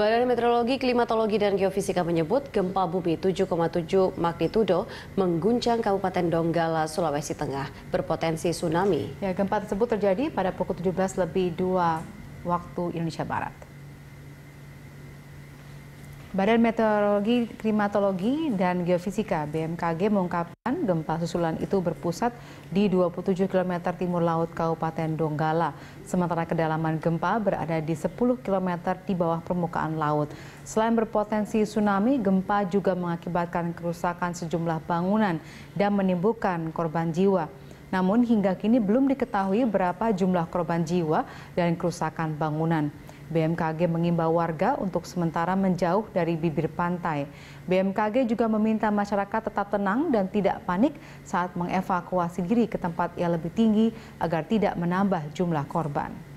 Badan Meteorologi, Klimatologi, dan Geofisika menyebut gempa bumi 7,7 magnitudo mengguncang Kabupaten Donggala, Sulawesi Tengah, berpotensi tsunami. Ya, gempa tersebut terjadi pada pukul 17 lebih 2 waktu Indonesia Barat. Badan Meteorologi, Klimatologi, dan Geofisika BMKG mengungkapkan gempa susulan itu berpusat di 27 km timur laut Kabupaten Donggala, sementara kedalaman gempa berada di 10 km di bawah permukaan laut. Selain berpotensi tsunami, gempa juga mengakibatkan kerusakan sejumlah bangunan dan menimbulkan korban jiwa. Namun hingga kini belum diketahui berapa jumlah korban jiwa dan kerusakan bangunan. BMKG mengimbau warga untuk sementara menjauh dari bibir pantai. BMKG juga meminta masyarakat tetap tenang dan tidak panik saat mengevakuasi diri ke tempat yang lebih tinggi agar tidak menambah jumlah korban.